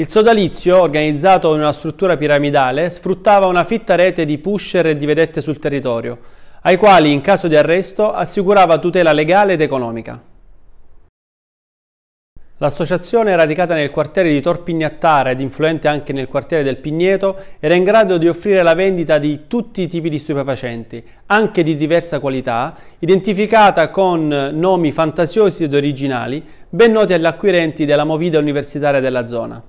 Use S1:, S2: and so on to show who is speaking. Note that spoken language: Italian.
S1: Il sodalizio, organizzato in una struttura piramidale, sfruttava una fitta rete di pusher e di vedette sul territorio, ai quali, in caso di arresto, assicurava tutela legale ed economica. L'associazione, radicata nel quartiere di Torpignattara ed influente anche nel quartiere del Pigneto, era in grado di offrire la vendita di tutti i tipi di stupefacenti, anche di diversa qualità, identificata con nomi fantasiosi ed originali, ben noti agli acquirenti della movida universitaria della zona.